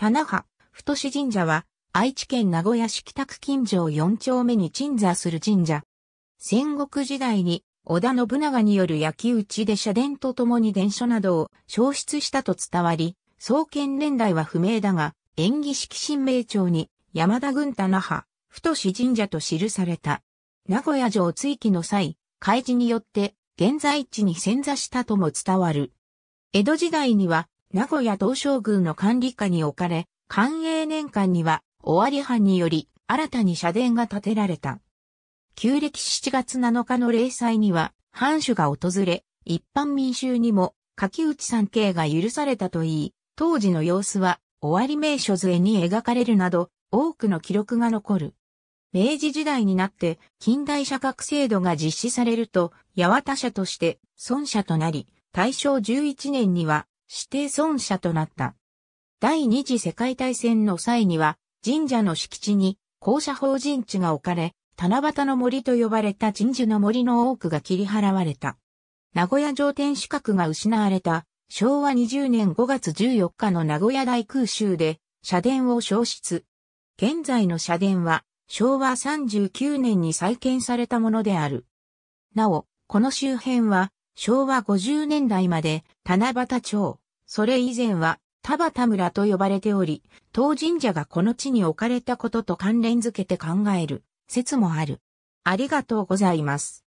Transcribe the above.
棚派、太子神社は、愛知県名古屋市北区近城4丁目に鎮座する神社。戦国時代に、織田信長による焼き討ちで社殿と共に伝書などを消失したと伝わり、創建年代は不明だが、演技式神明帳に、山田軍棚派、太子神社と記された。名古屋城追記の際、開示によって、現在地に潜座したとも伝わる。江戸時代には、名古屋東照宮の管理下に置かれ、官営年間には、終わり藩により、新たに社殿が建てられた。旧暦7月7日の例祭には、藩主が訪れ、一般民衆にも、柿内参景が許されたといい、当時の様子は、終わり名所図絵に描かれるなど、多くの記録が残る。明治時代になって近代社格制度が実施されると、八幡社として孫社となり、大正11年には指定尊者となった。第二次世界大戦の際には、神社の敷地に校舎法人地が置かれ、七夕の森と呼ばれた神社の森の多くが切り払われた。名古屋城天守閣が失われた昭和20年5月14日の名古屋大空襲で社殿を消失。現在の社殿は昭和39年に再建されたものである。なお、この周辺は昭和50年代まで七夕町、それ以前は田畑村と呼ばれており、当神社がこの地に置かれたことと関連づけて考える説もある。ありがとうございます。